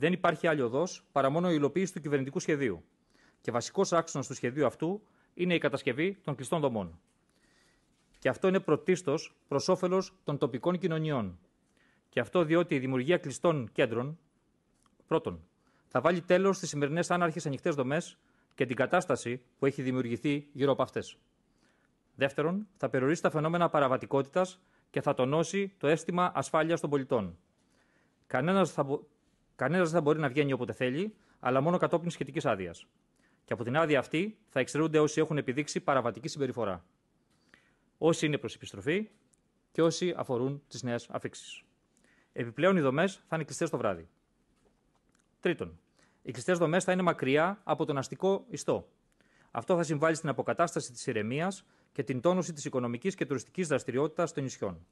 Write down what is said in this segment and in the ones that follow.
Δεν υπάρχει άλλη οδός παρά μόνο η υλοποίηση του κυβερνητικού σχεδίου. Και βασικός άξονας του σχεδίου αυτού είναι η κατασκευή των κλειστών δομών. Και αυτό είναι πρωτίστως προς όφελος των τοπικών κοινωνιών. Και αυτό διότι η δημιουργία κλειστών κέντρων, πρώτον, θα βάλει τέλος στις σημερινές άναρχες ανοιχτές δομές και την κατάσταση που έχει δημιουργηθεί γύρω από αυτές. Δεύτερον, θα περιορίσει τα φαινόμενα παραβατικότητας και θα τονώσει το αίσθημα ασφάλειας των πολιτών. Κανένας Κανένας δεν θα μπορεί να βγαίνει όποτε θέλει, αλλά μόνο κατόπιν σχετικής άδειας. Και από την άδεια αυτή θα εξαιρούνται όσοι έχουν επιδείξει παραβατική συμπεριφορά. Όσοι είναι προς επιστροφή και όσοι αφορούν τις νέες αφήξεις. Επιπλέον, οι δομές θα είναι κλειστές το βράδυ. Τρίτον, οι κλειστές δομές θα είναι μακριά από τον αστικό ιστό. Αυτό θα συμβάλλει στην αποκατάσταση της ηρεμίας και την τόνωση της οικονομικής και τουριστικής δραστηριότητας των νησιών.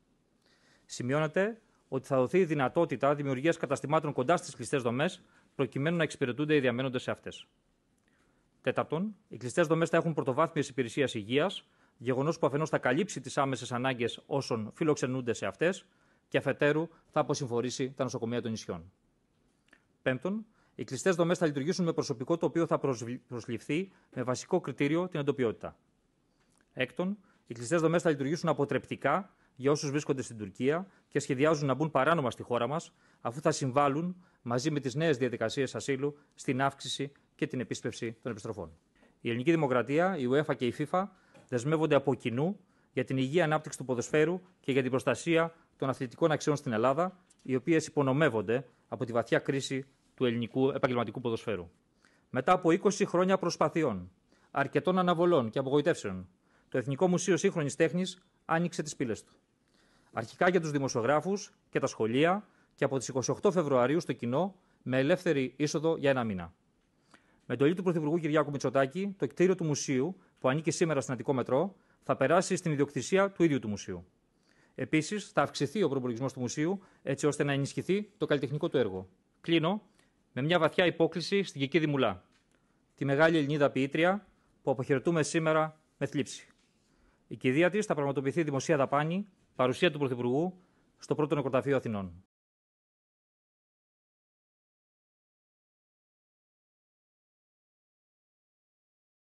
Σημειώνεται ότι θα δοθεί η δυνατότητα δημιουργίας καταστημάτων κοντά στις κλειστές δομές, προκειμένου να εξυπηρετούνται οι διαμένοντες σε αυτές. Τέταρτον, οι κλειστές δομές θα έχουν πρωτοβάθμιες υπηρεσίες υγείας, γεγονός που αφενός θα καλύψει τις άμεσες ανάγκες όσων φιλοξενούνται σε αυτές και αφετέρου θα αποσυμφορήσει τα νοσοκομεία των νησιών. Πέμπτον, οι κλειστές δομές θα λειτουργήσουν με προσωπικό το οποίο θα προσληφθεί με βασικό κριτήριο την εντοπιότητα. Έκτον, οι κλειστές δομές θα λειτουργήσουν αποτρεπτικά για όσους βρίσκονται στην Τουρκία και σχεδιάζουν να μπουν παράνομα στη χώρα μας, αφού θα συμβάλλουν μαζί με τις νέες διαδικασίες ασύλου στην αύξηση και την επίσπευση των επιστροφών. Η ελληνική δημοκρατία, η UEFA και η FIFA δεσμεύονται από κοινού για την υγεία ανάπτυξη του ποδοσφαίρου και για την προστασία των αθλητικών αξιών στην Ελλάδα, οι οποίες υπονομεύονται από τη βαθιά κρίση του ελληνικού επαγγελματικού ποδοσφαίρου. Μετά από 20 χρόνια προσπαθειών, αρκετών αναβολών και απογοητεύσεων, το Εθνικό Μουσείο Σύγχρονης Τέχνης άνοιξε τις πύλες του. Αρχικά για τους δημοσιογράφους και τα σχολεία και από τις 28 Φεβρουαρίου στο κοινό με ελεύθερη είσοδο για ένα μήνα. Με εντολή του Πρωθυπουργού Κυριάκου Μητσοτάκη, το κτίριο του Μουσείου, που ανήκει σήμερα στην Αττικό Μετρό, θα περάσει στην ιδιοκτησία του ίδιου του Μουσείου. Επίσης, θα αυξηθεί ο προπολογισμός του Μουσείου έτσι ώστε να ενισχυθεί το καλλιτεχνικό του έργο. Κλείνω με μια βαθιά υπόκληση στην Κική Δημουλά, τη μεγάλη Ελληνίδα ποιήτρια που αποχαιρετούμε σήμερα με θλίψη. Η κηδεία της θα πραγματοποιηθεί δημοσία δαπάνη Παρουσία του Πρωθυπουργού στο πρώτο νεκροταφείο Αθηνών.